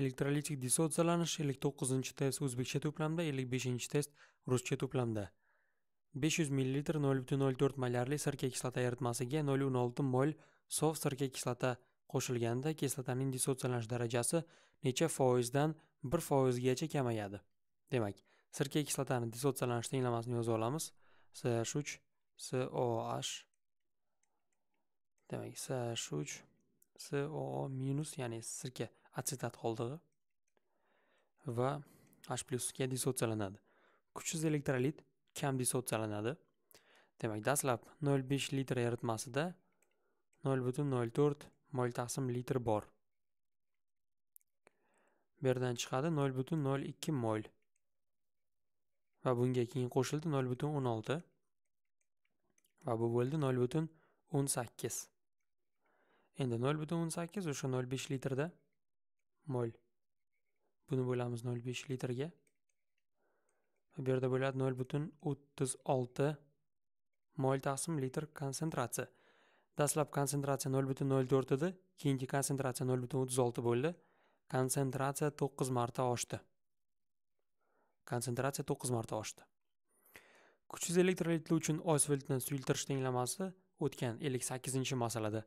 elektrolitik dissotsiyalanishlik ellik to'qqizinchi test o'zbekcha to'plamda ellik beshinchi test ruscha to'plamda besh yuz millilitr nol butun nol to'rt molyarli sirka kislota eritmasiga nol o'n olti mol sof sirka kislota qo'shilganda kislotaning dissotsiyalansh darajasi necha foizdan bir foizgacha kamayadi demak sirka kislotani dissotsiyalansh tenglamasini yozib olamiz ch uch coh demak ch uch coo minus ya'ni sirka atsetat qoldig'i va h plyusga dissotsiyalanadi kuchsiz elektrolit kam dissotsiyalanadi demak dastlab 0,5 litr eritmasida 0,04 mol taqsim litr bor bu yerdan chiqadi 0,02 mol va bunga keyin qo'shildi 0,16 va bu bo'ldi 0,18 endi 0,18 o'sha 0,5 litrda mol buni bo'lamiz nol besh litrga bu yerda bo'ladi nol butun o'ttiz olti mol taqsim litr konsentratsiya dastlab konsentratsiya nol butun nol to'rt edi keyingi konsentratsiya nol butun o'ttiz olti bo'ldi konsentratsiya to'qqiz marta oshdi konsentratsiya to'qqiz marta oshdi kuchsiz elektrolitli uchun osfiltni suyultirish tenglamasi o'tgan ellik sakkizinchi masalada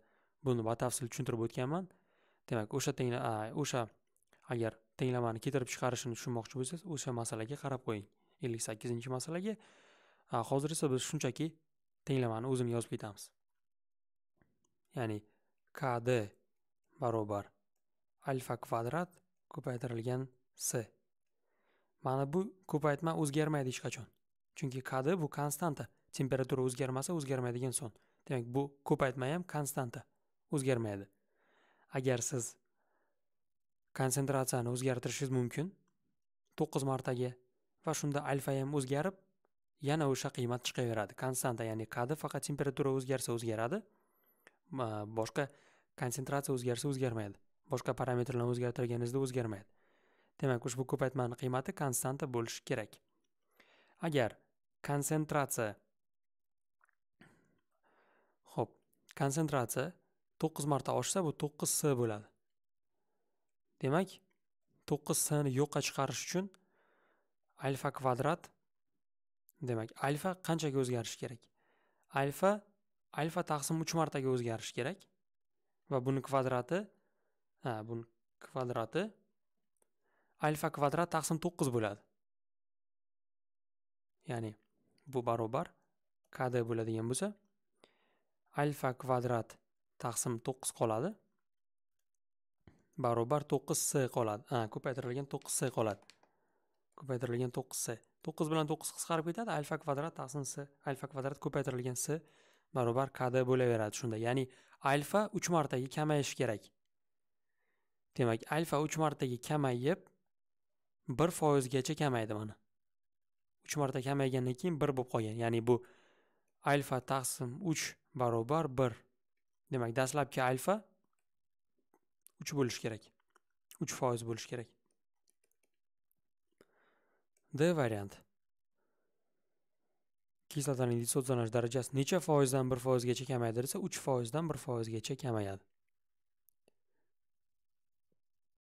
buni batafsil tushuntirib o'tganman demak o'sha tengla o'sha agar tenglamani keltirib chiqarishini tushunmoqchi bo'lsangiz o'sha masalaga qarab qo'ying ellik sakkizinchi masalaga hozir esa biz shunchaki tenglamani o'zini yozib ketamiz ya'ni kd barobar alfa kvadrat ko'paytirilgan s mana bu ko'paytma o'zgarmaydi hech qachon chunki kd bu konstanta temperatura o'zgarmasa o'zgarmaydigan son demak bu ko'paytma ham konstanta o'zgarmaydi agar siz konsentratsiyani o'zgartirishingiz mumkin to'qqiz martaga va shunda alfa ham o'zgarib yana o'sha qiymat chiqaveradi konstanta ya'ni kadi faqat temperatura o'zgarsa o'zgaradi boshqa konsentratsiya o'zgarsa o'zgarmaydi boshqa parametrlarni o'zgartirganingizda o'zgarmaydi demak ushbu ko'paytmani qiymati konstanta bo'lishi kerak agar konsentratsiya ho'p konsentratsiya to'qqiz marta oshsa bu to'qqiz s bo'ladi demak to'qqiz sni yo'qqa chiqarish uchun alfa kvadrat demak alfa qanchaga o'zgarishi kerak alfa alfa taqsim uch martaga o'zgarishi kerak va buni kvadrati ha buni kvadrati alfa kvadrat taqsim to'qqiz bo'ladi ya'ni bu barobar kd bo'ladigan bo'lsa alfa kvadrat taqsim 9 qoladi barobar 9 c qoladi ko'paytirilgan 9 c qoladi ko'paytirilgan 9 c 9 bilan 9 qisqarib ketadi alfa kvadrat taqsim c alfa kvadrat ko'paytirilgan c barobar kd bo'laveradi shunda ya'ni alfa 3 martaga kamayish kerak demak alfa 3 martaga kamayib 1 foizgacha kamaydi mana 3 marta kamaygandan keyin 1 bo'lib qolgan ya'ni bu alfa taqsim 3 barobar 1 demak dastlabki alfa uch bo'lishi kerak uch foiz bo'lishi kerak d variant kislotaning lisozonaj darajasi necha foizdan bir foizgacha kamayadi desa uch foizdan bir foizgacha kamayadi